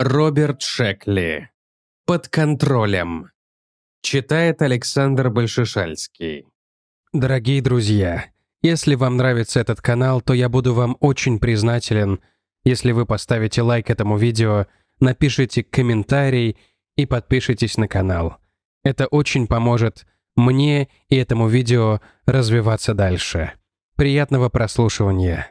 Роберт Шекли. Под контролем. Читает Александр Большишальский. Дорогие друзья, если вам нравится этот канал, то я буду вам очень признателен, если вы поставите лайк этому видео, напишите комментарий и подпишитесь на канал. Это очень поможет мне и этому видео развиваться дальше. Приятного прослушивания.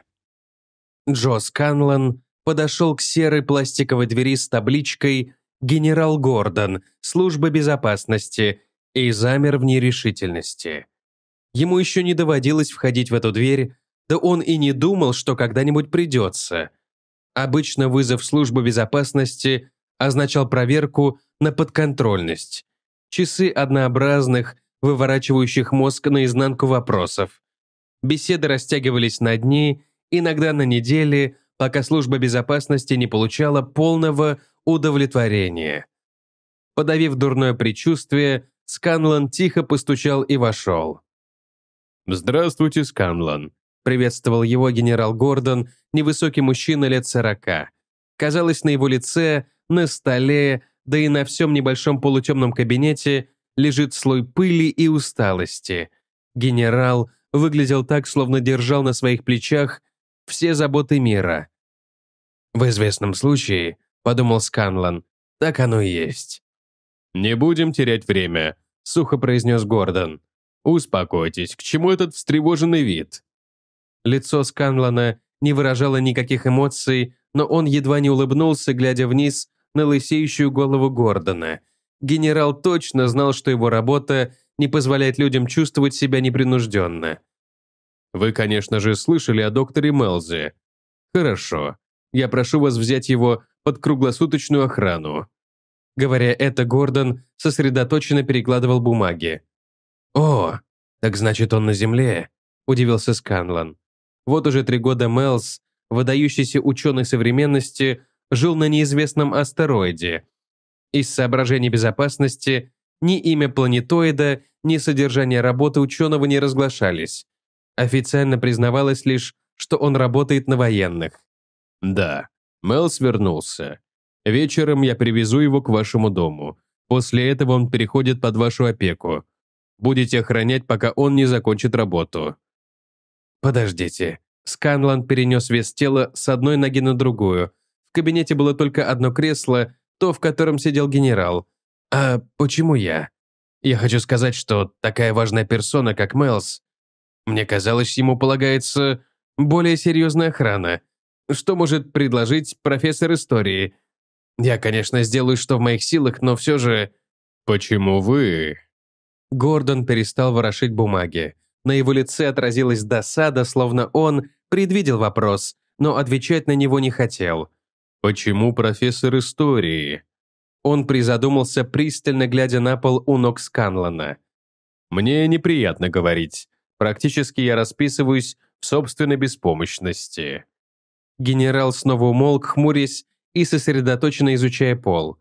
Джо Сканлан подошел к серой пластиковой двери с табличкой «Генерал Гордон, служба безопасности» и замер в нерешительности. Ему еще не доводилось входить в эту дверь, да он и не думал, что когда-нибудь придется. Обычно вызов службы безопасности означал проверку на подконтрольность. Часы однообразных, выворачивающих мозг наизнанку вопросов. Беседы растягивались на дни, иногда на недели, пока служба безопасности не получала полного удовлетворения. Подавив дурное предчувствие, Сканлан тихо постучал и вошел. «Здравствуйте, Сканлан», — приветствовал его генерал Гордон, невысокий мужчина лет сорока. Казалось, на его лице, на столе, да и на всем небольшом полутемном кабинете лежит слой пыли и усталости. Генерал выглядел так, словно держал на своих плечах все заботы мира. В известном случае, подумал Сканлан, так оно и есть. Не будем терять время, сухо произнес Гордон. Успокойтесь, к чему этот встревоженный вид? Лицо Сканлана не выражало никаких эмоций, но он едва не улыбнулся, глядя вниз на лысеющую голову Гордона. Генерал точно знал, что его работа не позволяет людям чувствовать себя непринужденно. Вы, конечно же, слышали о докторе Мелзе. Хорошо. Я прошу вас взять его под круглосуточную охрану. Говоря это, Гордон сосредоточенно перекладывал бумаги. «О, так значит, он на земле?» – удивился Сканлан. Вот уже три года Мелс, выдающийся ученый современности, жил на неизвестном астероиде. Из соображений безопасности ни имя планетоида, ни содержание работы ученого не разглашались. Официально признавалось лишь, что он работает на военных. «Да, Мелс вернулся. Вечером я привезу его к вашему дому. После этого он переходит под вашу опеку. Будете охранять, пока он не закончит работу». «Подождите». Сканланд перенес вес тела с одной ноги на другую. В кабинете было только одно кресло, то, в котором сидел генерал. «А почему я?» «Я хочу сказать, что такая важная персона, как Мелс, мне казалось, ему полагается более серьезная охрана. Что может предложить профессор истории? Я, конечно, сделаю, что в моих силах, но все же... «Почему вы?» Гордон перестал ворошить бумаги. На его лице отразилась досада, словно он предвидел вопрос, но отвечать на него не хотел. «Почему профессор истории?» Он призадумался, пристально глядя на пол у ног Сканлана. «Мне неприятно говорить. Практически я расписываюсь в собственной беспомощности. Генерал снова умолк, хмурясь и сосредоточенно изучая пол.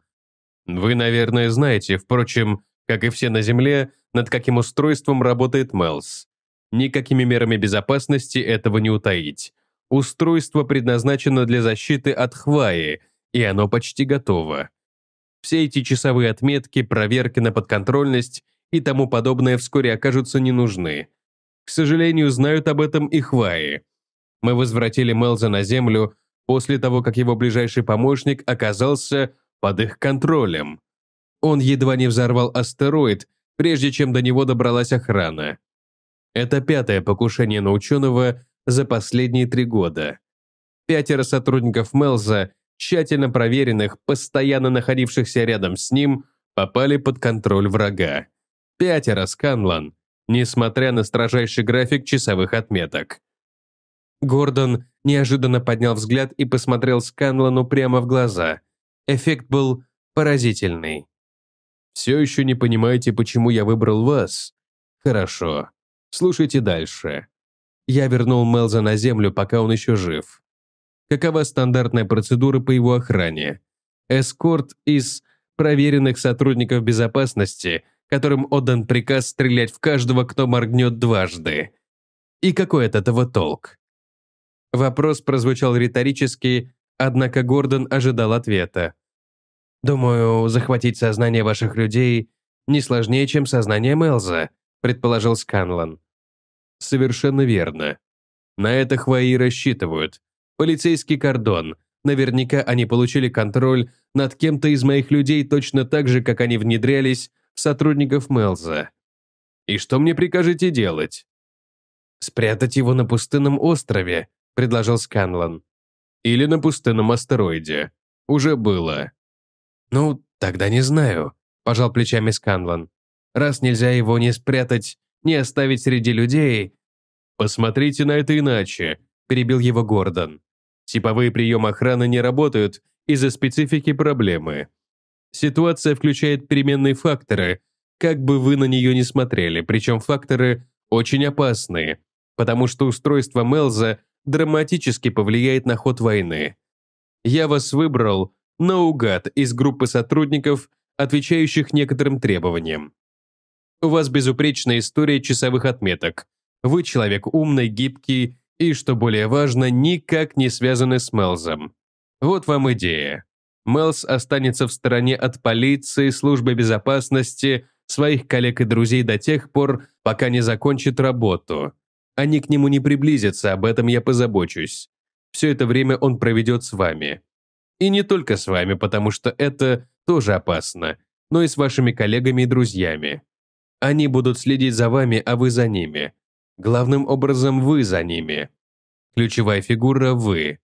Вы, наверное, знаете, впрочем, как и все на Земле, над каким устройством работает Мелс. Никакими мерами безопасности этого не утаить. Устройство предназначено для защиты от хваи, и оно почти готово. Все эти часовые отметки, проверки на подконтрольность и тому подобное вскоре окажутся не нужны. К сожалению, знают об этом и хваи. Мы возвратили Мелза на Землю после того, как его ближайший помощник оказался под их контролем. Он едва не взорвал астероид, прежде чем до него добралась охрана. Это пятое покушение на ученого за последние три года. Пятеро сотрудников Мелза, тщательно проверенных, постоянно находившихся рядом с ним, попали под контроль врага. Пятеро, Сканлан несмотря на строжайший график часовых отметок. Гордон неожиданно поднял взгляд и посмотрел Сканлану прямо в глаза. Эффект был поразительный. «Все еще не понимаете, почему я выбрал вас? Хорошо. Слушайте дальше. Я вернул Мелза на землю, пока он еще жив. Какова стандартная процедура по его охране? Эскорт из проверенных сотрудников безопасности – которым отдан приказ стрелять в каждого, кто моргнет дважды. И какой от этого толк? Вопрос прозвучал риторически, однако Гордон ожидал ответа. «Думаю, захватить сознание ваших людей не сложнее, чем сознание Мелза», предположил Сканлан. «Совершенно верно. На это хвои рассчитывают. Полицейский кордон. Наверняка они получили контроль над кем-то из моих людей точно так же, как они внедрялись сотрудников Мелза. «И что мне прикажете делать?» «Спрятать его на пустынном острове», — предложил Сканлан. «Или на пустынном астероиде. Уже было». «Ну, тогда не знаю», — пожал плечами Сканлан. «Раз нельзя его не спрятать, не оставить среди людей...» «Посмотрите на это иначе», — перебил его Гордон. «Типовые приемы охраны не работают из-за специфики проблемы. Ситуация включает переменные факторы, как бы вы на нее ни смотрели, причем факторы очень опасные, потому что устройство Мелза драматически повлияет на ход войны. Я вас выбрал наугад из группы сотрудников, отвечающих некоторым требованиям. У вас безупречная история часовых отметок. Вы человек умный, гибкий и, что более важно, никак не связаны с Мелзом. Вот вам идея. Мелс останется в стороне от полиции, службы безопасности, своих коллег и друзей до тех пор, пока не закончит работу. Они к нему не приблизятся, об этом я позабочусь. Все это время он проведет с вами. И не только с вами, потому что это тоже опасно, но и с вашими коллегами и друзьями. Они будут следить за вами, а вы за ними. Главным образом вы за ними. Ключевая фигура – вы.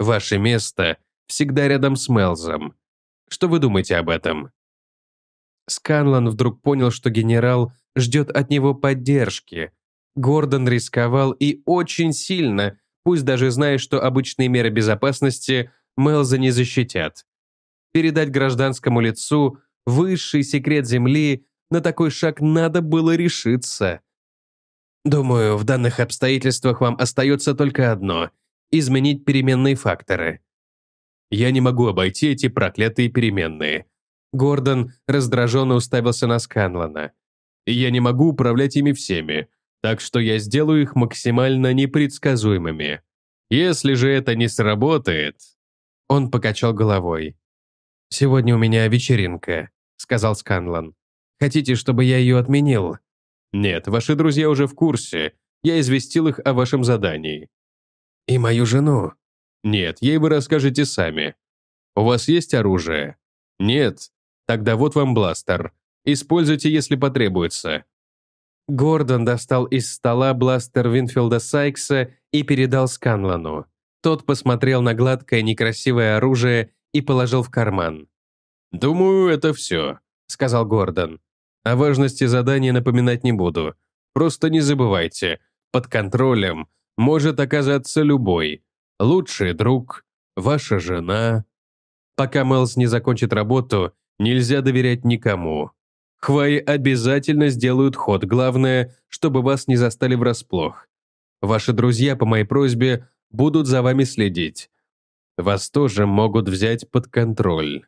Ваше место всегда рядом с Мелзом. Что вы думаете об этом?» Сканлан вдруг понял, что генерал ждет от него поддержки. Гордон рисковал и очень сильно, пусть даже зная, что обычные меры безопасности Мелза не защитят. Передать гражданскому лицу высший секрет Земли на такой шаг надо было решиться. «Думаю, в данных обстоятельствах вам остается только одно – изменить переменные факторы», я не могу обойти эти проклятые переменные. Гордон раздраженно уставился на Сканлана. Я не могу управлять ими всеми, так что я сделаю их максимально непредсказуемыми. Если же это не сработает... Он покачал головой. «Сегодня у меня вечеринка», — сказал Сканлан. «Хотите, чтобы я ее отменил?» «Нет, ваши друзья уже в курсе. Я известил их о вашем задании». «И мою жену», нет, ей вы расскажете сами. У вас есть оружие? Нет? Тогда вот вам бластер. Используйте, если потребуется. Гордон достал из стола бластер Винфилда Сайкса и передал Сканлану. Тот посмотрел на гладкое некрасивое оружие и положил в карман. «Думаю, это все», — сказал Гордон. «О важности задания напоминать не буду. Просто не забывайте, под контролем может оказаться любой, лучший друг, ваша жена. Пока Мелс не закончит работу, нельзя доверять никому. Хваи обязательно сделают ход, главное, чтобы вас не застали врасплох. Ваши друзья, по моей просьбе, будут за вами следить. Вас тоже могут взять под контроль.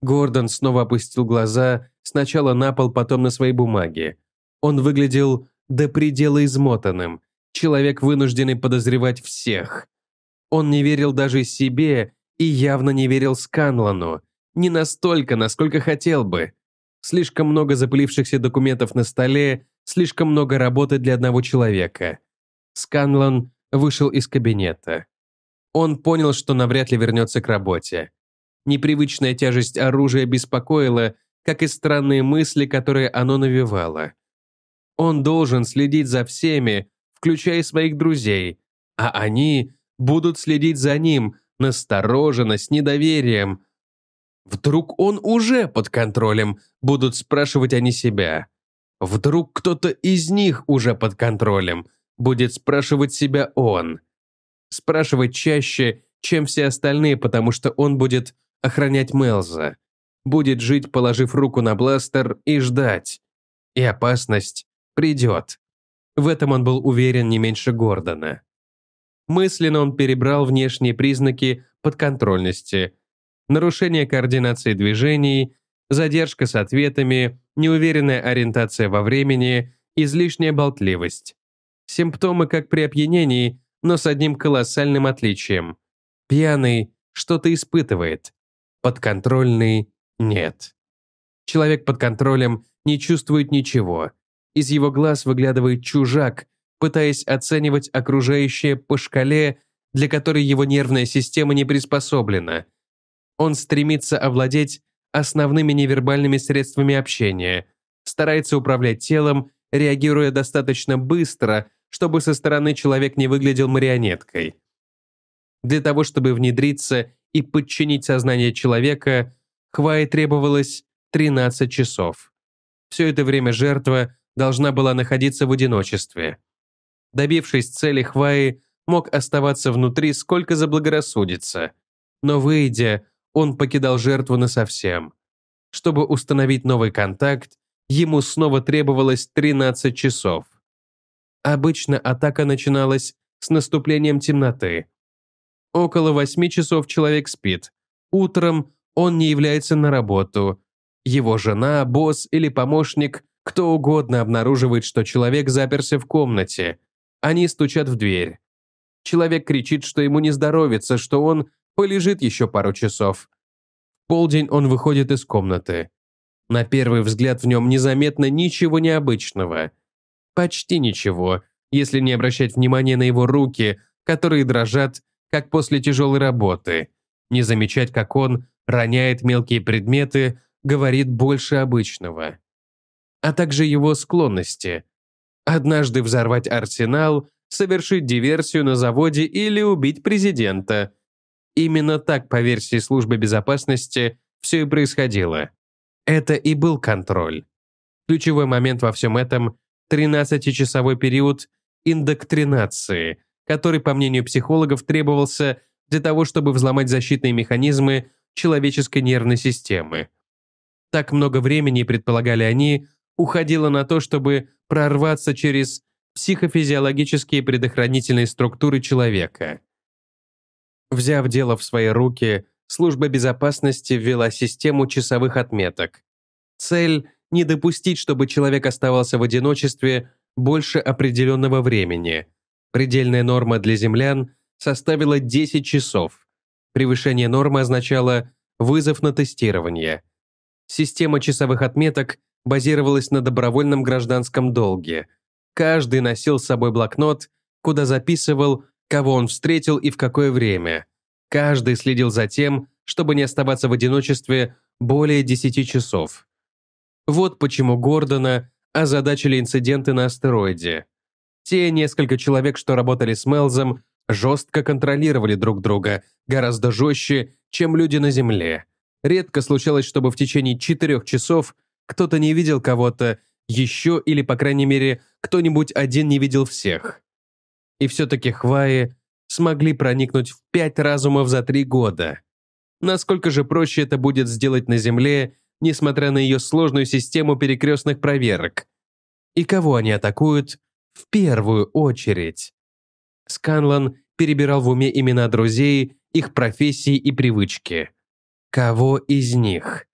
Гордон снова опустил глаза, сначала на пол, потом на свои бумаги. Он выглядел до предела измотанным, человек, вынужденный подозревать всех. Он не верил даже себе и явно не верил Сканлану. Не настолько, насколько хотел бы. Слишком много запылившихся документов на столе, слишком много работы для одного человека. Сканлан вышел из кабинета. Он понял, что навряд ли вернется к работе. Непривычная тяжесть оружия беспокоила, как и странные мысли, которые оно навевало. Он должен следить за всеми, включая своих друзей, а они будут следить за ним, настороженно, с недоверием. Вдруг он уже под контролем, будут спрашивать они себя. Вдруг кто-то из них уже под контролем, будет спрашивать себя он. Спрашивать чаще, чем все остальные, потому что он будет охранять Мелза. Будет жить, положив руку на бластер, и ждать. И опасность придет. В этом он был уверен не меньше Гордона. Мысленно он перебрал внешние признаки подконтрольности. Нарушение координации движений, задержка с ответами, неуверенная ориентация во времени, излишняя болтливость. Симптомы как при опьянении, но с одним колоссальным отличием. Пьяный что-то испытывает, подконтрольный – нет. Человек под контролем не чувствует ничего. Из его глаз выглядывает чужак, пытаясь оценивать окружающее по шкале, для которой его нервная система не приспособлена. Он стремится овладеть основными невербальными средствами общения, старается управлять телом, реагируя достаточно быстро, чтобы со стороны человек не выглядел марионеткой. Для того, чтобы внедриться и подчинить сознание человека, Хвае требовалось 13 часов. Все это время жертва должна была находиться в одиночестве добившись цели Хваи, мог оставаться внутри сколько заблагорассудится. Но выйдя, он покидал жертву насовсем. Чтобы установить новый контакт, ему снова требовалось 13 часов. Обычно атака начиналась с наступлением темноты. Около 8 часов человек спит. Утром он не является на работу. Его жена, босс или помощник, кто угодно обнаруживает, что человек заперся в комнате – они стучат в дверь. Человек кричит, что ему не здоровится, что он полежит еще пару часов. В полдень он выходит из комнаты. На первый взгляд в нем незаметно ничего необычного. Почти ничего, если не обращать внимания на его руки, которые дрожат, как после тяжелой работы. Не замечать, как он роняет мелкие предметы, говорит больше обычного. А также его склонности. Однажды взорвать арсенал, совершить диверсию на заводе или убить президента. Именно так, по версии службы безопасности, все и происходило. Это и был контроль. Ключевой момент во всем этом – 13-часовой период индоктринации, который, по мнению психологов, требовался для того, чтобы взломать защитные механизмы человеческой нервной системы. Так много времени, предполагали они, уходило на то, чтобы прорваться через психофизиологические предохранительные структуры человека. Взяв дело в свои руки, служба безопасности ввела систему часовых отметок. Цель – не допустить, чтобы человек оставался в одиночестве больше определенного времени. Предельная норма для землян составила 10 часов. Превышение нормы означало вызов на тестирование. Система часовых отметок базировалась на добровольном гражданском долге. Каждый носил с собой блокнот, куда записывал, кого он встретил и в какое время. Каждый следил за тем, чтобы не оставаться в одиночестве более 10 часов. Вот почему Гордона озадачили инциденты на астероиде. Те несколько человек, что работали с Мелзом, жестко контролировали друг друга, гораздо жестче, чем люди на Земле. Редко случалось, чтобы в течение четырех часов кто-то не видел кого-то еще или, по крайней мере, кто-нибудь один не видел всех. И все-таки хваи смогли проникнуть в пять разумов за три года. Насколько же проще это будет сделать на Земле, несмотря на ее сложную систему перекрестных проверок? И кого они атакуют в первую очередь? Сканлан перебирал в уме имена друзей, их профессии и привычки. Кого из них?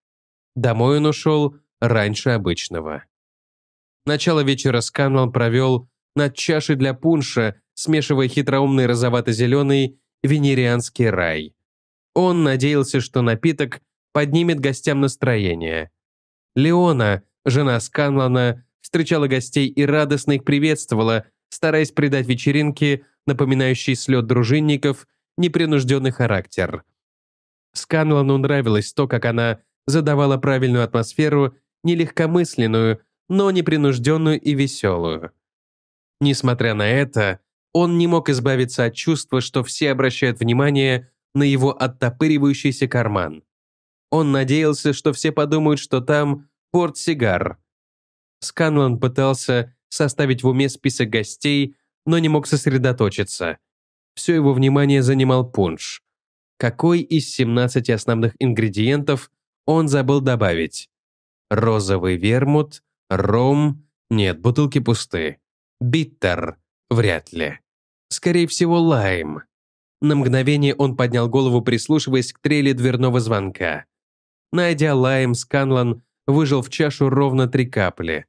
Домой он ушел раньше обычного. Начало вечера Сканлан провел над чашей для пунша, смешивая хитроумный розовато-зеленый венерианский рай. Он надеялся, что напиток поднимет гостям настроение. Леона, жена Сканлана, встречала гостей и радостно их приветствовала, стараясь придать вечеринке, напоминающей слет дружинников, непринужденный характер. Сканлану нравилось то, как она задавала правильную атмосферу нелегкомысленную, но непринужденную и веселую. Несмотря на это, он не мог избавиться от чувства, что все обращают внимание на его оттопыривающийся карман. Он надеялся, что все подумают, что там портсигар. Сканлан пытался составить в уме список гостей, но не мог сосредоточиться. Все его внимание занимал пунш. Какой из 17 основных ингредиентов он забыл добавить? розовый вермут, ром, нет, бутылки пусты, биттер, вряд ли. Скорее всего, лайм. На мгновение он поднял голову, прислушиваясь к трели дверного звонка. Найдя лайм, Сканлан выжил в чашу ровно три капли.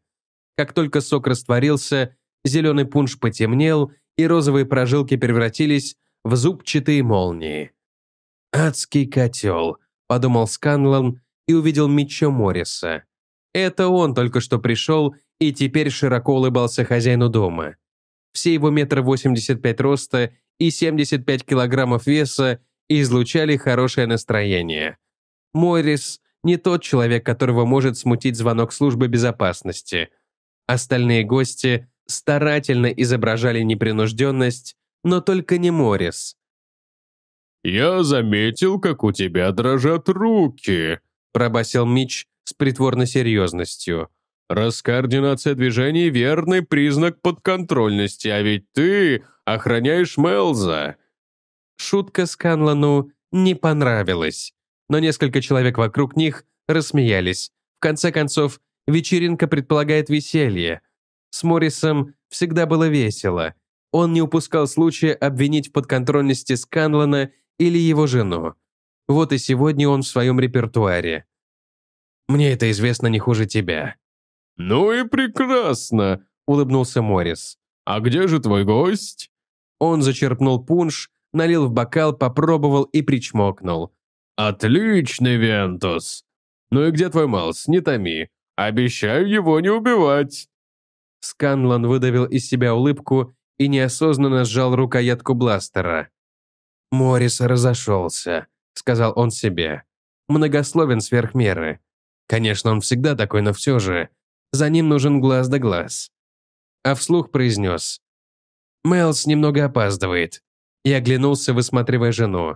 Как только сок растворился, зеленый пунш потемнел, и розовые прожилки превратились в зубчатые молнии. «Адский котел», — подумал Сканлан и увидел Митчо Морриса. Это он только что пришел и теперь широко улыбался хозяину дома. Все его метр восемьдесят пять роста и 75 килограммов веса излучали хорошее настроение. Моррис не тот человек, которого может смутить звонок службы безопасности. Остальные гости старательно изображали непринужденность, но только не Моррис. «Я заметил, как у тебя дрожат руки», – пробасил Мич, с притворной серьезностью. «Раскоординация движений – верный признак подконтрольности, а ведь ты охраняешь Мелза!» Шутка Сканлану не понравилась, но несколько человек вокруг них рассмеялись. В конце концов, вечеринка предполагает веселье. С Моррисом всегда было весело. Он не упускал случая обвинить в подконтрольности Сканлана или его жену. Вот и сегодня он в своем репертуаре. Мне это известно не хуже тебя». «Ну и прекрасно», — улыбнулся Морис. «А где же твой гость?» Он зачерпнул пунш, налил в бокал, попробовал и причмокнул. «Отличный Вентус! Ну и где твой Малс? Не томи. Обещаю его не убивать!» Сканлан выдавил из себя улыбку и неосознанно сжал рукоятку бластера. Моррис разошелся», — сказал он себе. «Многословен сверх меры. Конечно, он всегда такой, но все же. За ним нужен глаз да глаз. А вслух произнес. Мэлс немного опаздывает. И оглянулся, высматривая жену.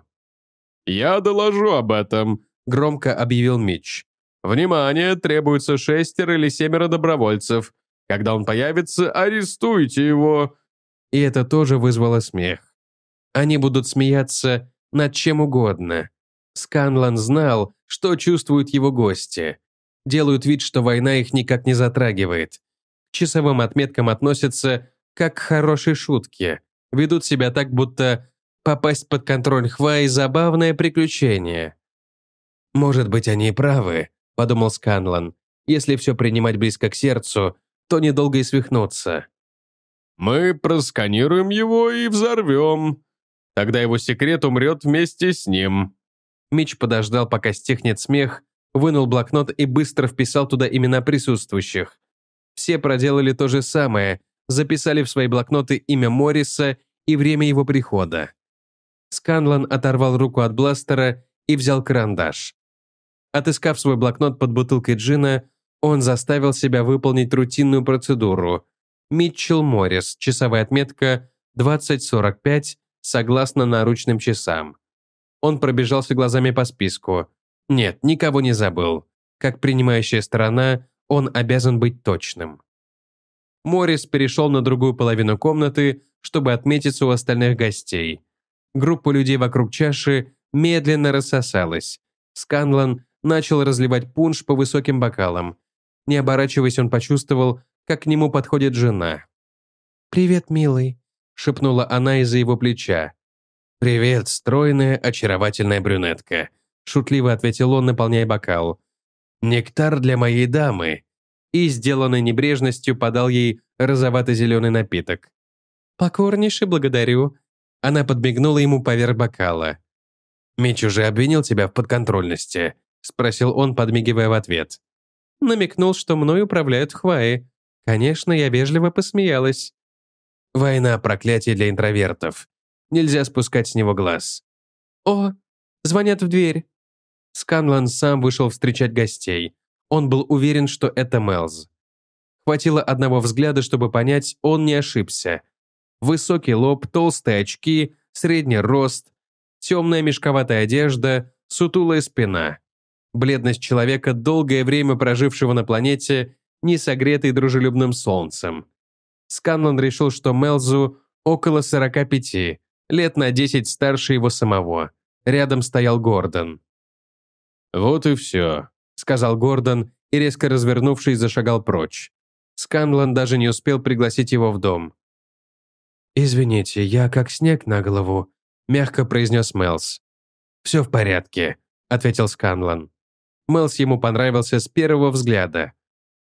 «Я доложу об этом», – громко объявил Мич. «Внимание, требуется шестеро или семеро добровольцев. Когда он появится, арестуйте его!» И это тоже вызвало смех. Они будут смеяться над чем угодно. Сканлан знал, что чувствуют его гости делают вид, что война их никак не затрагивает. К часовым отметкам относятся как к хорошей шутке, ведут себя так, будто попасть под контроль Хвай — забавное приключение. «Может быть, они и правы», – подумал Сканлан. «Если все принимать близко к сердцу, то недолго и свихнуться». «Мы просканируем его и взорвем. Тогда его секрет умрет вместе с ним». Мич подождал, пока стихнет смех, вынул блокнот и быстро вписал туда имена присутствующих. Все проделали то же самое, записали в свои блокноты имя Морриса и время его прихода. Сканлан оторвал руку от бластера и взял карандаш. Отыскав свой блокнот под бутылкой джина, он заставил себя выполнить рутинную процедуру. Митчелл Моррис, часовая отметка 20.45, согласно наручным часам. Он пробежался глазами по списку. Нет, никого не забыл. Как принимающая сторона, он обязан быть точным. Морис перешел на другую половину комнаты, чтобы отметиться у остальных гостей. Группа людей вокруг чаши медленно рассосалась. Сканлан начал разливать пунш по высоким бокалам. Не оборачиваясь, он почувствовал, как к нему подходит жена. «Привет, милый», — шепнула она из-за его плеча. «Привет, стройная, очаровательная брюнетка», шутливо ответил он, наполняя бокал. «Нектар для моей дамы!» И, сделанной небрежностью, подал ей розовато-зеленый напиток. «Покорнейше благодарю». Она подмигнула ему поверх бокала. «Мич уже обвинил тебя в подконтрольности», – спросил он, подмигивая в ответ. Намекнул, что мной управляют хваи. Конечно, я вежливо посмеялась. «Война – проклятие для интровертов. Нельзя спускать с него глаз». «О, звонят в дверь». Сканлан сам вышел встречать гостей. Он был уверен, что это Мелз. Хватило одного взгляда, чтобы понять, он не ошибся. Высокий лоб, толстые очки, средний рост, темная мешковатая одежда, сутулая спина. Бледность человека, долгое время прожившего на планете, не согретой дружелюбным солнцем. Сканлан решил, что Мелзу около 45, лет на 10 старше его самого. Рядом стоял Гордон. «Вот и все», — сказал Гордон и, резко развернувшись, зашагал прочь. Сканлан даже не успел пригласить его в дом. «Извините, я как снег на голову», — мягко произнес Мелс. «Все в порядке», — ответил Сканлан. Мелс ему понравился с первого взгляда.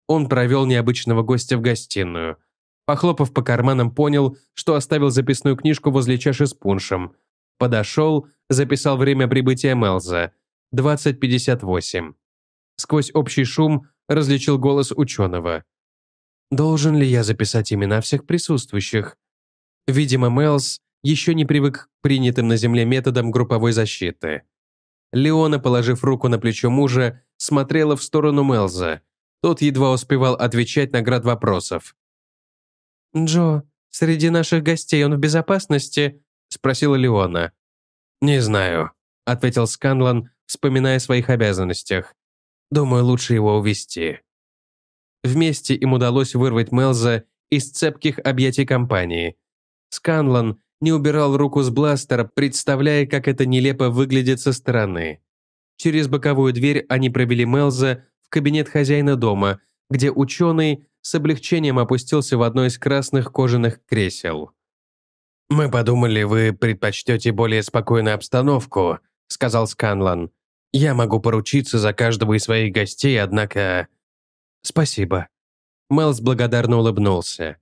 Он провел необычного гостя в гостиную. Похлопав по карманам, понял, что оставил записную книжку возле чаши с пуншем. Подошел, записал время прибытия Мелза — 2058. Сквозь общий шум различил голос ученого. «Должен ли я записать имена всех присутствующих?» Видимо, Мэлс еще не привык к принятым на Земле методам групповой защиты. Леона, положив руку на плечо мужа, смотрела в сторону Мелза. Тот едва успевал отвечать на град вопросов. «Джо, среди наших гостей он в безопасности?» – спросила Леона. «Не знаю», – ответил Сканлан, вспоминая о своих обязанностях. «Думаю, лучше его увести. Вместе им удалось вырвать Мелза из цепких объятий компании. Сканлан не убирал руку с бластера, представляя, как это нелепо выглядит со стороны. Через боковую дверь они провели Мелза в кабинет хозяина дома, где ученый с облегчением опустился в одно из красных кожаных кресел. «Мы подумали, вы предпочтете более спокойную обстановку», — сказал Сканлан. Я могу поручиться за каждого из своих гостей, однако... Спасибо. Мэлс благодарно улыбнулся.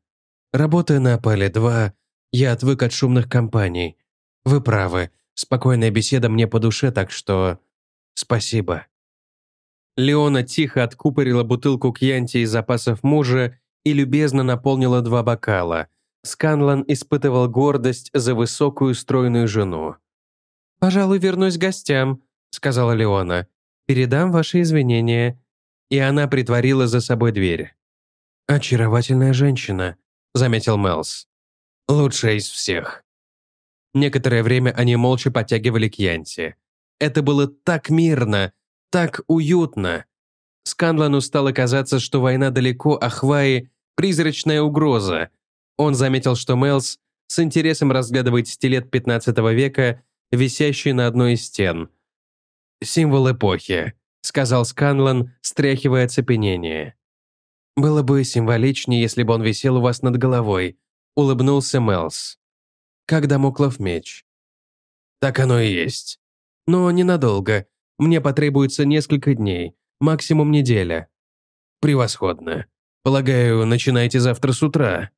Работая на Апеле 2, я отвык от шумных компаний. Вы правы, спокойная беседа мне по душе, так что... Спасибо. Леона тихо откупорила бутылку кьянти из запасов мужа и любезно наполнила два бокала. Сканлан испытывал гордость за высокую стройную жену. «Пожалуй, вернусь к гостям», — сказала Леона. «Передам ваши извинения». И она притворила за собой дверь. «Очаровательная женщина», — заметил Мелс. «Лучшая из всех». Некоторое время они молча подтягивали к Янте. Это было так мирно, так уютно. Сканлану стало казаться, что война далеко, а Хваи — призрачная угроза. Он заметил, что Мелс с интересом разглядывает стилет 15 века, висящий на одной из стен символ эпохи», — сказал Сканлан, стряхивая оцепенение. «Было бы символичнее, если бы он висел у вас над головой», — улыбнулся Мелс. «Как Дамоклов меч». «Так оно и есть. Но ненадолго. Мне потребуется несколько дней, максимум неделя». «Превосходно. Полагаю, начинайте завтра с утра».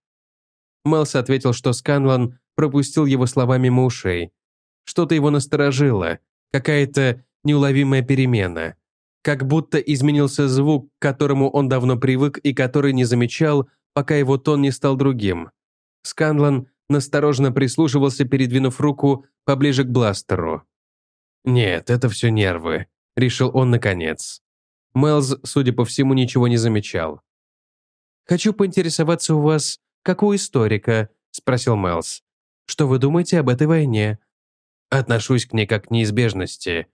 Мелс ответил, что Сканлан пропустил его словами мимо ушей. Что-то его насторожило, какая-то неуловимая перемена. Как будто изменился звук, к которому он давно привык и который не замечал, пока его тон не стал другим. Сканлан настороженно прислушивался, передвинув руку поближе к бластеру. «Нет, это все нервы», — решил он наконец. Мелз, судя по всему, ничего не замечал. «Хочу поинтересоваться у вас, как у историка», — спросил Мелз. «Что вы думаете об этой войне?» «Отношусь к ней как к неизбежности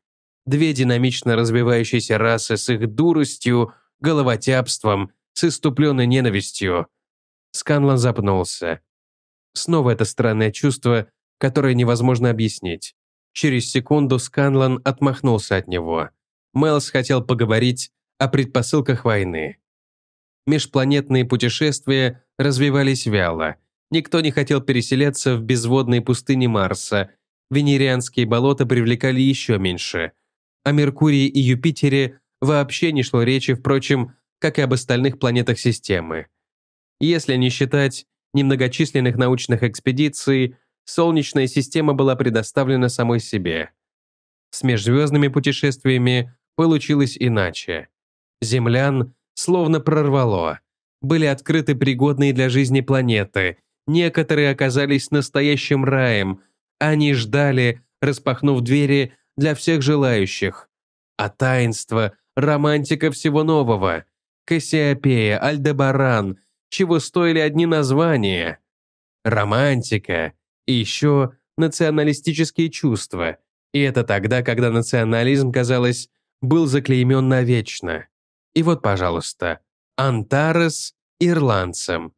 две динамично развивающиеся расы с их дуростью, головотяпством, с иступленной ненавистью. Сканлан запнулся. Снова это странное чувство, которое невозможно объяснить. Через секунду Сканлан отмахнулся от него. Мэлс хотел поговорить о предпосылках войны. Межпланетные путешествия развивались вяло. Никто не хотел переселяться в безводные пустыни Марса. Венерианские болота привлекали еще меньше – о Меркурии и Юпитере вообще не шло речи, впрочем, как и об остальных планетах системы. Если не считать немногочисленных научных экспедиций, Солнечная система была предоставлена самой себе. С межзвездными путешествиями получилось иначе. Землян словно прорвало. Были открыты пригодные для жизни планеты, некоторые оказались настоящим раем. Они ждали, распахнув двери, для всех желающих. А таинство – романтика всего нового. Кассиопея, Альдебаран, чего стоили одни названия. Романтика и еще националистические чувства. И это тогда, когда национализм, казалось, был заклеймен навечно. И вот, пожалуйста, Антарес – ирландцем,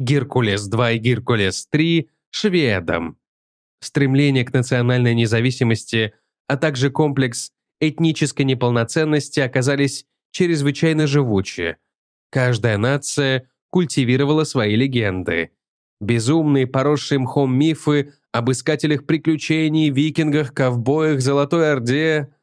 Геркулес-2 и Геркулес-3 – шведом. Стремление к национальной независимости а также комплекс этнической неполноценности оказались чрезвычайно живучи. Каждая нация культивировала свои легенды. Безумные, поросшие мхом мифы об искателях приключений, викингах, ковбоях, Золотой Орде.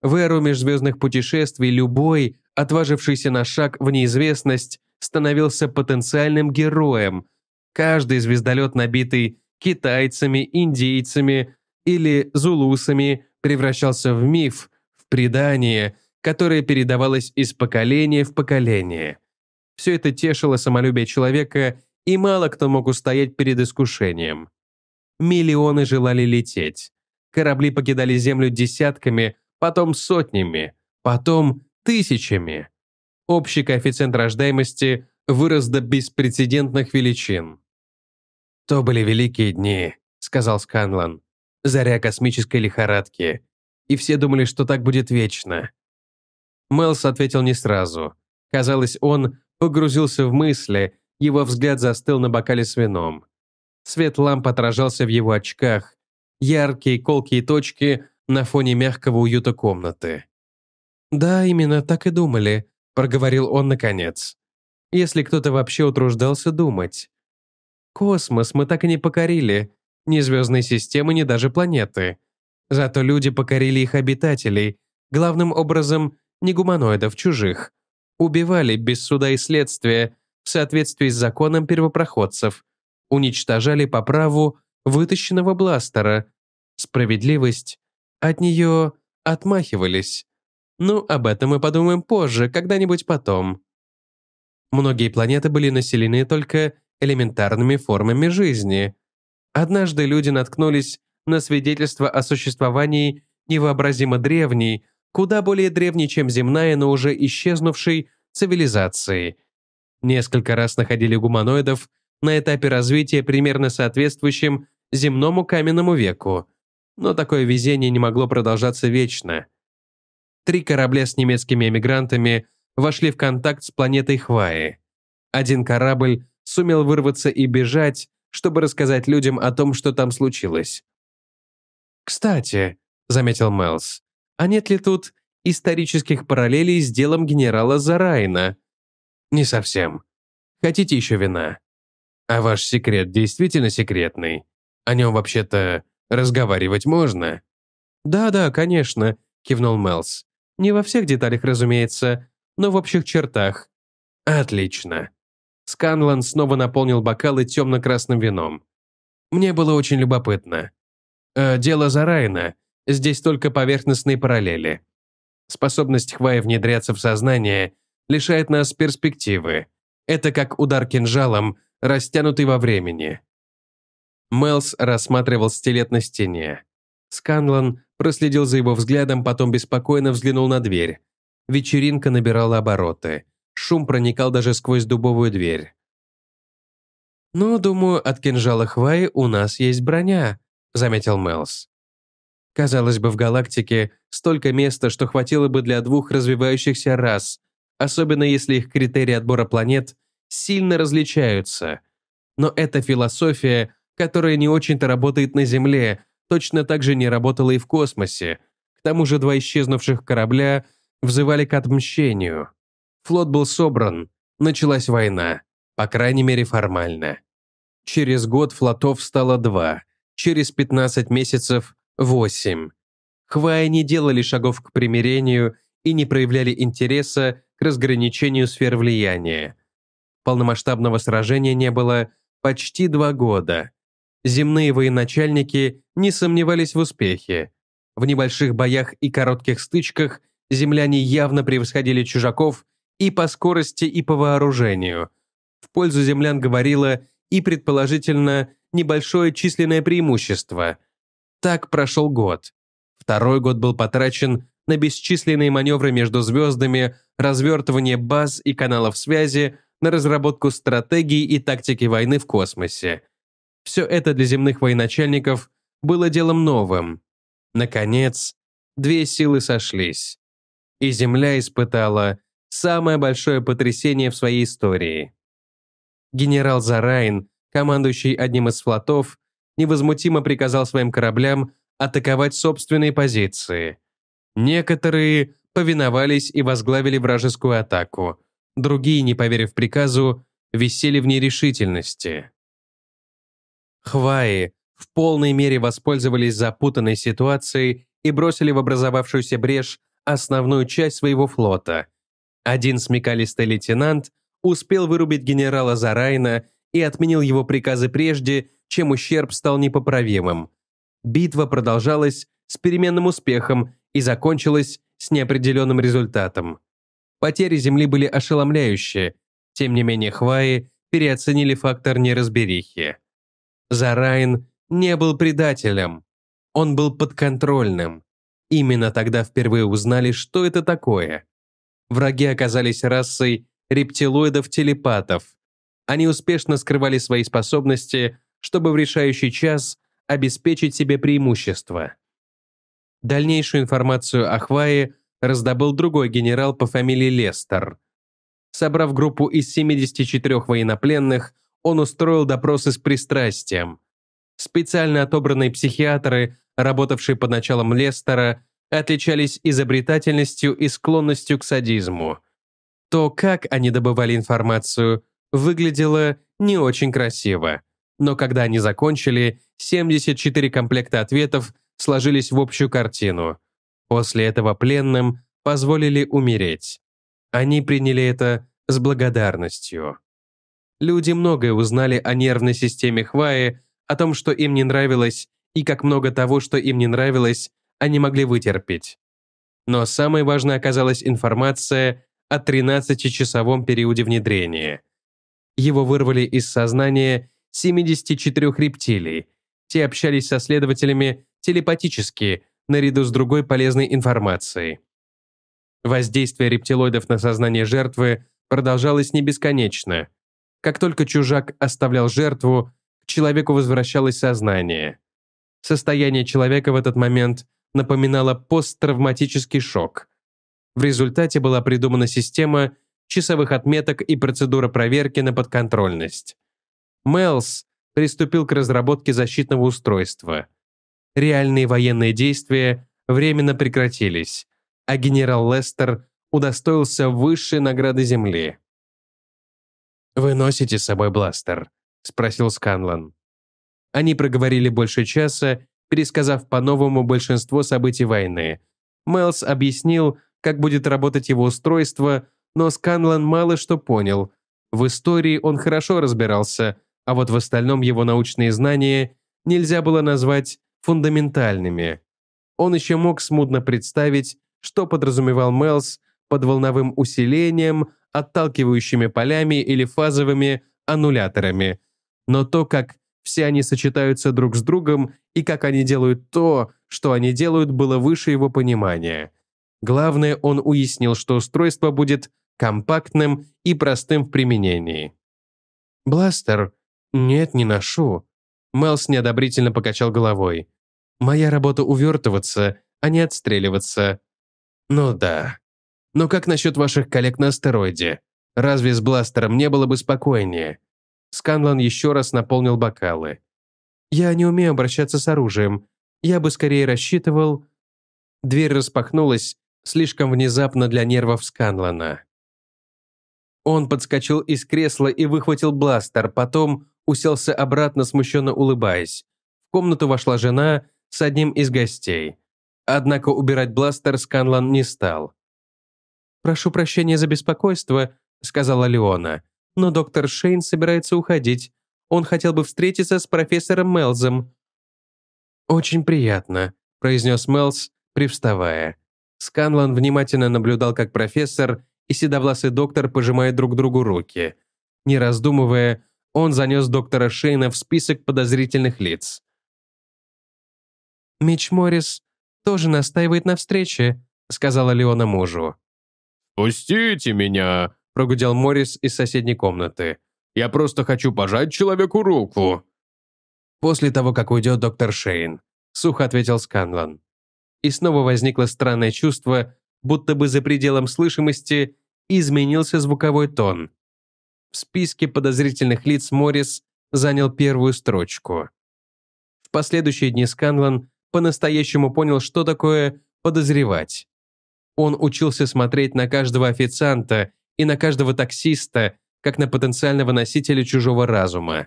В эру межзвездных путешествий любой, отважившийся на шаг в неизвестность, становился потенциальным героем. Каждый звездолет, набитый китайцами, индейцами или зулусами – превращался в миф, в предание, которое передавалось из поколения в поколение. Все это тешило самолюбие человека, и мало кто мог устоять перед искушением. Миллионы желали лететь. Корабли покидали Землю десятками, потом сотнями, потом тысячами. Общий коэффициент рождаемости вырос до беспрецедентных величин. «То были великие дни», — сказал Сканлан заря космической лихорадки, и все думали, что так будет вечно. Мелс ответил не сразу. Казалось, он погрузился в мысли, его взгляд застыл на бокале с вином. Свет ламп отражался в его очках, яркие колкие точки на фоне мягкого уюта комнаты. «Да, именно так и думали», – проговорил он наконец. «Если кто-то вообще утруждался думать. Космос мы так и не покорили, ни звездной системы, ни даже планеты. Зато люди покорили их обитателей, главным образом не гуманоидов чужих. Убивали без суда и следствия в соответствии с законом первопроходцев. Уничтожали по праву вытащенного бластера. Справедливость. От нее отмахивались. Ну, об этом мы подумаем позже, когда-нибудь потом. Многие планеты были населены только элементарными формами жизни. Однажды люди наткнулись на свидетельство о существовании невообразимо древней, куда более древней, чем земная, но уже исчезнувшей цивилизации. Несколько раз находили гуманоидов на этапе развития примерно соответствующим земному каменному веку. Но такое везение не могло продолжаться вечно. Три корабля с немецкими эмигрантами вошли в контакт с планетой Хваи. Один корабль сумел вырваться и бежать, чтобы рассказать людям о том, что там случилось. «Кстати», — заметил Мэлс, — «а нет ли тут исторических параллелей с делом генерала Зарайна?» «Не совсем. Хотите еще вина?» «А ваш секрет действительно секретный? О нем вообще-то разговаривать можно?» «Да-да, конечно», — кивнул Мэлс. «Не во всех деталях, разумеется, но в общих чертах». «Отлично», Сканлан снова наполнил бокалы темно-красным вином. Мне было очень любопытно. Э, дело Зарайна. Здесь только поверхностные параллели. Способность Хвая внедряться в сознание лишает нас перспективы. Это как удар кинжалом, растянутый во времени. Мелс рассматривал стилет на стене. Сканлан проследил за его взглядом, потом беспокойно взглянул на дверь. Вечеринка набирала обороты. Шум проникал даже сквозь дубовую дверь. «Ну, думаю, от кинжала Хваи у нас есть броня», — заметил Мелс. Казалось бы, в галактике столько места, что хватило бы для двух развивающихся рас, особенно если их критерии отбора планет сильно различаются. Но эта философия, которая не очень-то работает на Земле, точно так же не работала и в космосе. К тому же два исчезнувших корабля взывали к отмщению. Флот был собран, началась война, по крайней мере формально. Через год флотов стало два, через 15 месяцев – восемь. Хваи не делали шагов к примирению и не проявляли интереса к разграничению сфер влияния. Полномасштабного сражения не было почти два года. Земные военачальники не сомневались в успехе. В небольших боях и коротких стычках земляне явно превосходили чужаков – и по скорости, и по вооружению. В пользу землян говорило и, предположительно, небольшое численное преимущество. Так прошел год. Второй год был потрачен на бесчисленные маневры между звездами, развертывание баз и каналов связи, на разработку стратегий и тактики войны в космосе. Все это для земных военачальников было делом новым. Наконец, две силы сошлись. И Земля испытала самое большое потрясение в своей истории. Генерал Зарайн, командующий одним из флотов, невозмутимо приказал своим кораблям атаковать собственные позиции. Некоторые повиновались и возглавили вражескую атаку, другие, не поверив приказу, висели в нерешительности. Хваи в полной мере воспользовались запутанной ситуацией и бросили в образовавшуюся брешь основную часть своего флота – один смекалистый лейтенант успел вырубить генерала Зарайна и отменил его приказы прежде, чем ущерб стал непоправимым. Битва продолжалась с переменным успехом и закончилась с неопределенным результатом. Потери земли были ошеломляющие, тем не менее Хваи переоценили фактор неразберихи. Зарайн не был предателем, он был подконтрольным. Именно тогда впервые узнали, что это такое – Враги оказались расой рептилоидов-телепатов. Они успешно скрывали свои способности, чтобы в решающий час обеспечить себе преимущество. Дальнейшую информацию о Хвае раздобыл другой генерал по фамилии Лестер. Собрав группу из 74 военнопленных, он устроил допросы с пристрастием. Специально отобранные психиатры, работавшие под началом Лестера, отличались изобретательностью и склонностью к садизму. То, как они добывали информацию, выглядело не очень красиво. Но когда они закончили, 74 комплекта ответов сложились в общую картину. После этого пленным позволили умереть. Они приняли это с благодарностью. Люди многое узнали о нервной системе Хваи, о том, что им не нравилось, и как много того, что им не нравилось, они могли вытерпеть. Но самой важной оказалась информация о 13-часовом периоде внедрения. Его вырвали из сознания 74 рептилий. Те общались со следователями телепатически, наряду с другой полезной информацией. Воздействие рептилоидов на сознание жертвы продолжалось не бесконечно. Как только чужак оставлял жертву, к человеку возвращалось сознание. Состояние человека в этот момент – напоминала посттравматический шок. В результате была придумана система часовых отметок и процедура проверки на подконтрольность. Мелс приступил к разработке защитного устройства. Реальные военные действия временно прекратились, а генерал Лестер удостоился высшей награды Земли. «Вы носите с собой бластер?» – спросил Сканлан. Они проговорили больше часа пересказав по-новому большинство событий войны. Мэлс объяснил, как будет работать его устройство, но Сканлан мало что понял. В истории он хорошо разбирался, а вот в остальном его научные знания нельзя было назвать фундаментальными. Он еще мог смутно представить, что подразумевал Мэлс под волновым усилением, отталкивающими полями или фазовыми аннуляторами. Но то, как все они сочетаются друг с другом, и как они делают то, что они делают, было выше его понимания. Главное, он уяснил, что устройство будет компактным и простым в применении. «Бластер? Нет, не ношу». Мелс неодобрительно покачал головой. «Моя работа увертываться, а не отстреливаться». «Ну да. Но как насчет ваших коллег на астероиде? Разве с бластером не было бы спокойнее?» Сканлан еще раз наполнил бокалы. «Я не умею обращаться с оружием. Я бы скорее рассчитывал...» Дверь распахнулась, слишком внезапно для нервов Сканлана. Он подскочил из кресла и выхватил бластер, потом уселся обратно, смущенно улыбаясь. В комнату вошла жена с одним из гостей. Однако убирать бластер Сканлан не стал. «Прошу прощения за беспокойство», — сказала Леона но доктор Шейн собирается уходить. Он хотел бы встретиться с профессором Мелзом». «Очень приятно», – произнес Мелз, привставая. Сканлан внимательно наблюдал, как профессор и седовласый доктор пожимают друг другу руки. Не раздумывая, он занес доктора Шейна в список подозрительных лиц. «Мич Моррис тоже настаивает на встрече», — сказала Леона мужу. «Пустите меня!» прогудел Моррис из соседней комнаты. «Я просто хочу пожать человеку руку!» «После того, как уйдет доктор Шейн», — сухо ответил Сканлан. И снова возникло странное чувство, будто бы за пределом слышимости изменился звуковой тон. В списке подозрительных лиц Моррис занял первую строчку. В последующие дни Сканлан по-настоящему понял, что такое «подозревать». Он учился смотреть на каждого официанта и на каждого таксиста, как на потенциального носителя чужого разума.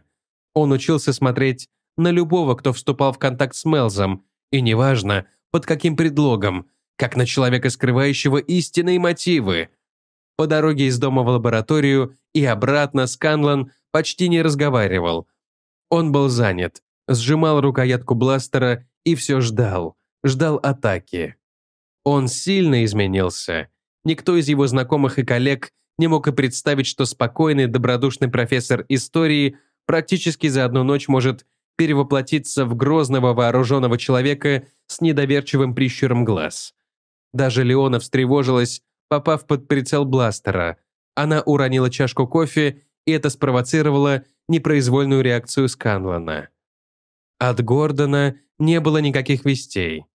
Он учился смотреть на любого, кто вступал в контакт с Мелзом, и неважно, под каким предлогом, как на человека, скрывающего истинные мотивы. По дороге из дома в лабораторию и обратно Сканлан почти не разговаривал. Он был занят, сжимал рукоятку бластера и все ждал, ждал атаки. Он сильно изменился. Никто из его знакомых и коллег не мог и представить, что спокойный, добродушный профессор истории практически за одну ночь может перевоплотиться в грозного вооруженного человека с недоверчивым прищуром глаз. Даже Леона встревожилась, попав под прицел бластера. Она уронила чашку кофе, и это спровоцировало непроизвольную реакцию Сканлана. От Гордона не было никаких вестей.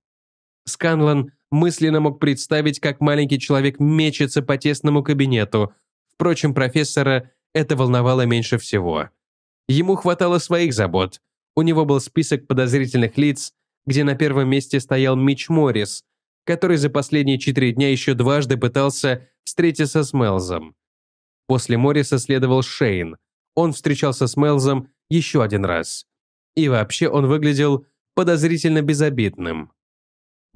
Сканлан мысленно мог представить, как маленький человек мечется по тесному кабинету. Впрочем, профессора это волновало меньше всего. Ему хватало своих забот. У него был список подозрительных лиц, где на первом месте стоял Мич Моррис, который за последние четыре дня еще дважды пытался встретиться с Мелзом. После Морриса следовал Шейн. Он встречался с Мелзом еще один раз. И вообще он выглядел подозрительно безобидным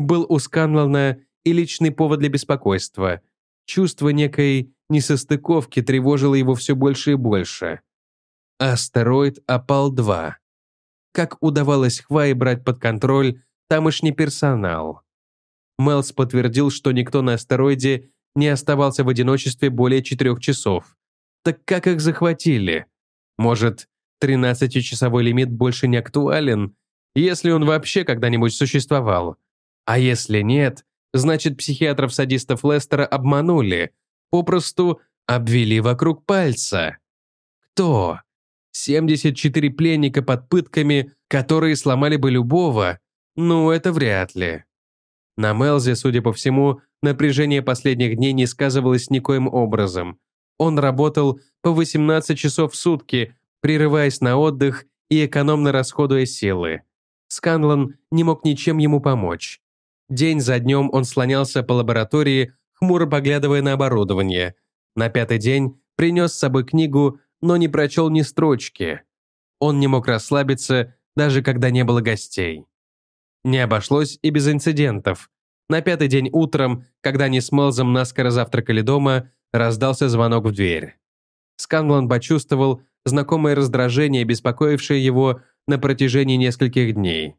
был у Сканлана и личный повод для беспокойства. Чувство некой несостыковки тревожило его все больше и больше. Астероид Опал-2. Как удавалось Хвае брать под контроль тамошний персонал? Мелс подтвердил, что никто на астероиде не оставался в одиночестве более четырех часов. Так как их захватили? Может, 13-часовой лимит больше не актуален, если он вообще когда-нибудь существовал? А если нет, значит психиатров-садистов Лестера обманули, попросту обвели вокруг пальца. Кто? 74 пленника под пытками, которые сломали бы любого? Ну, это вряд ли. На Мелзе, судя по всему, напряжение последних дней не сказывалось никоим образом. Он работал по 18 часов в сутки, прерываясь на отдых и экономно расходуя силы. Сканлан не мог ничем ему помочь. День за днем он слонялся по лаборатории, хмуро поглядывая на оборудование. На пятый день принес с собой книгу, но не прочел ни строчки. Он не мог расслабиться, даже когда не было гостей. Не обошлось и без инцидентов. На пятый день утром, когда они с Мелзом наскоро завтракали дома, раздался звонок в дверь. Сканлан почувствовал знакомое раздражение, беспокоившее его на протяжении нескольких дней.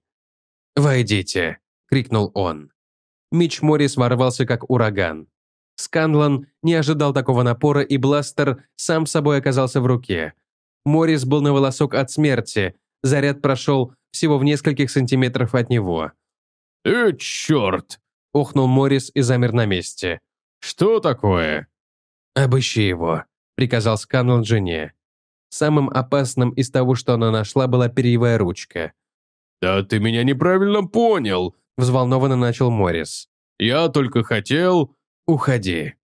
«Войдите», крикнул он. Меч Моррис ворвался как ураган. Сканлан не ожидал такого напора, и бластер сам собой оказался в руке. Моррис был на волосок от смерти, заряд прошел всего в нескольких сантиметров от него. «Э, черт!» – ухнул Морис и замер на месте. «Что такое?» «Обыщи его», – приказал Сканлан жене. Самым опасным из того, что она нашла, была перьевая ручка. «Да ты меня неправильно понял. Взволнованно начал Моррис. «Я только хотел...» «Уходи».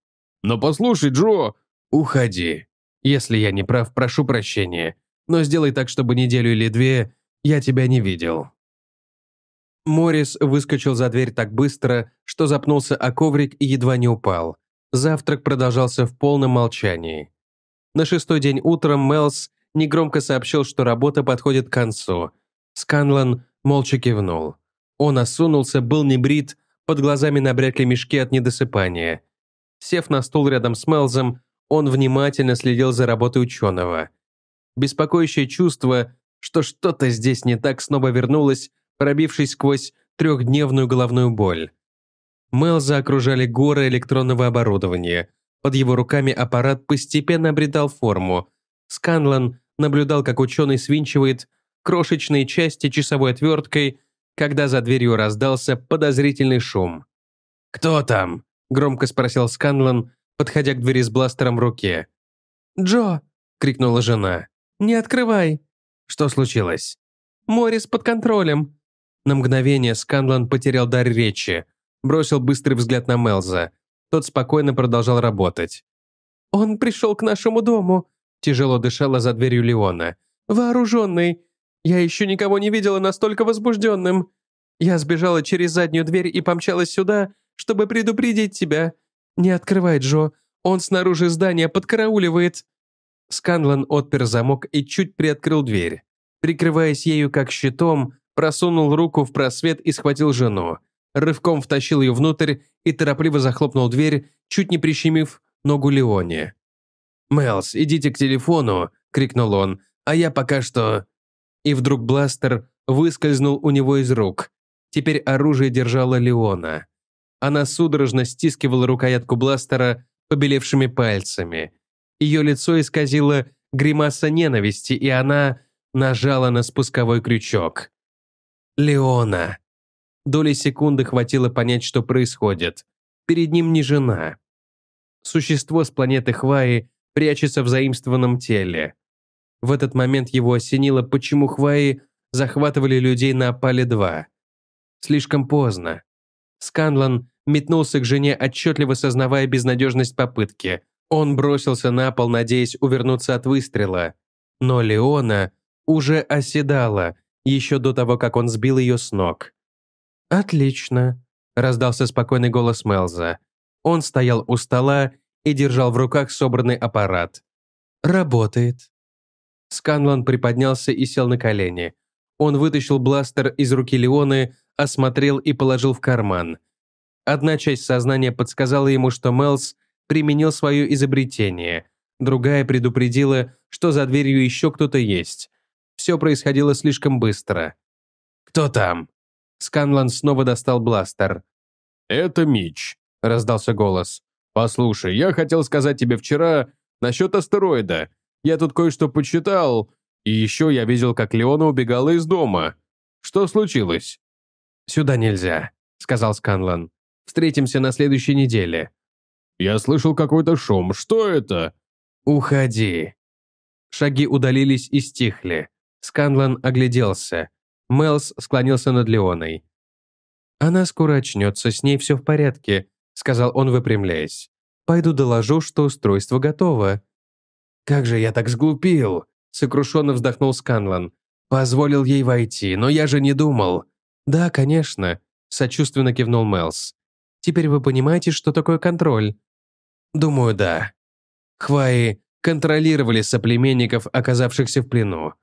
«Но послушай, Джо...» «Уходи. Если я не прав, прошу прощения. Но сделай так, чтобы неделю или две я тебя не видел». Моррис выскочил за дверь так быстро, что запнулся о коврик и едва не упал. Завтрак продолжался в полном молчании. На шестой день утром Мелс негромко сообщил, что работа подходит к концу. Сканлан молча кивнул. Он осунулся, был небрит, под глазами набрякли мешки от недосыпания. Сев на стул рядом с Мелзом, он внимательно следил за работой ученого. Беспокоящее чувство, что что-то здесь не так, снова вернулось, пробившись сквозь трехдневную головную боль. Мелза окружали горы электронного оборудования. Под его руками аппарат постепенно обретал форму. Сканлан наблюдал, как ученый свинчивает крошечные части часовой отверткой – когда за дверью раздался подозрительный шум. «Кто там?» – громко спросил Сканлан, подходя к двери с бластером в руке. «Джо!» – крикнула жена. «Не открывай!» «Что случилось?» «Морис под контролем!» На мгновение Сканлан потерял дар речи, бросил быстрый взгляд на Мелза. Тот спокойно продолжал работать. «Он пришел к нашему дому», – тяжело дышала за дверью Леона. «Вооруженный. Я еще никого не видела настолько возбужденным. Я сбежала через заднюю дверь и помчалась сюда, чтобы предупредить тебя. Не открывай, Джо. Он снаружи здания подкарауливает». Сканлан отпер замок и чуть приоткрыл дверь. Прикрываясь ею как щитом, просунул руку в просвет и схватил жену. Рывком втащил ее внутрь и торопливо захлопнул дверь, чуть не прищемив ногу Леоне. «Мелс, идите к телефону!» – крикнул он. «А я пока что...» и вдруг бластер выскользнул у него из рук. Теперь оружие держала Леона. Она судорожно стискивала рукоятку бластера побелевшими пальцами. Ее лицо исказило гримаса ненависти, и она нажала на спусковой крючок. «Леона!» Доли секунды хватило понять, что происходит. Перед ним не жена. Существо с планеты Хваи прячется в заимствованном теле. В этот момент его осенило, почему хваи захватывали людей на Апале-2. Слишком поздно. Сканлан метнулся к жене, отчетливо сознавая безнадежность попытки. Он бросился на пол, надеясь увернуться от выстрела. Но Леона уже оседала, еще до того, как он сбил ее с ног. «Отлично», – раздался спокойный голос Мелза. Он стоял у стола и держал в руках собранный аппарат. «Работает». Сканлан приподнялся и сел на колени. Он вытащил бластер из руки Леоны, осмотрел и положил в карман. Одна часть сознания подсказала ему, что Мелс применил свое изобретение, другая предупредила, что за дверью еще кто-то есть. Все происходило слишком быстро. «Кто там?» Сканлан снова достал бластер. «Это Мич», — раздался голос. «Послушай, я хотел сказать тебе вчера насчет астероида. Я тут кое-что почитал, и еще я видел, как Леона убегала из дома. Что случилось?» «Сюда нельзя», — сказал Сканлан. «Встретимся на следующей неделе». «Я слышал какой-то шум. Что это?» «Уходи». Шаги удалились и стихли. Сканлан огляделся. Мелс склонился над Леоной. «Она скоро очнется, с ней все в порядке», — сказал он, выпрямляясь. «Пойду доложу, что устройство готово. «Как же я так сглупил!» – сокрушенно вздохнул Сканлан. «Позволил ей войти, но я же не думал». «Да, конечно», – сочувственно кивнул Мелс. «Теперь вы понимаете, что такое контроль?» «Думаю, да». Хваи контролировали соплеменников, оказавшихся в плену.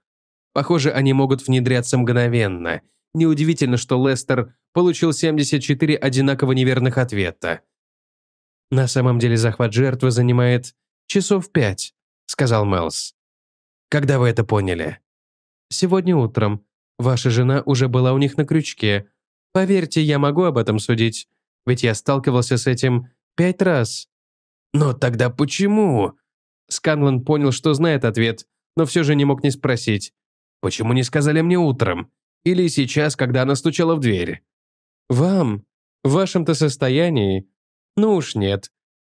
Похоже, они могут внедряться мгновенно. Неудивительно, что Лестер получил 74 одинаково неверных ответа. На самом деле захват жертвы занимает часов пять сказал Мелс. «Когда вы это поняли?» «Сегодня утром. Ваша жена уже была у них на крючке. Поверьте, я могу об этом судить, ведь я сталкивался с этим пять раз». «Но тогда почему?» Сканлан понял, что знает ответ, но все же не мог не спросить. «Почему не сказали мне утром? Или сейчас, когда она стучала в дверь?» «Вам? В вашем-то состоянии? Ну уж нет.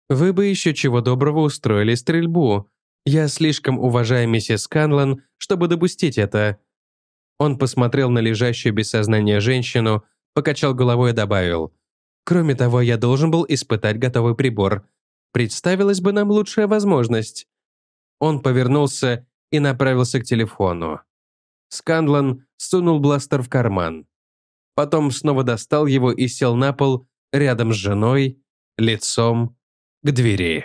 Вы бы еще чего доброго устроили стрельбу, я слишком уважаю миссис Канлан, чтобы допустить это». Он посмотрел на лежащую без сознания женщину, покачал головой и добавил. «Кроме того, я должен был испытать готовый прибор. Представилась бы нам лучшая возможность». Он повернулся и направился к телефону. Скандлан сунул бластер в карман. Потом снова достал его и сел на пол рядом с женой, лицом к двери.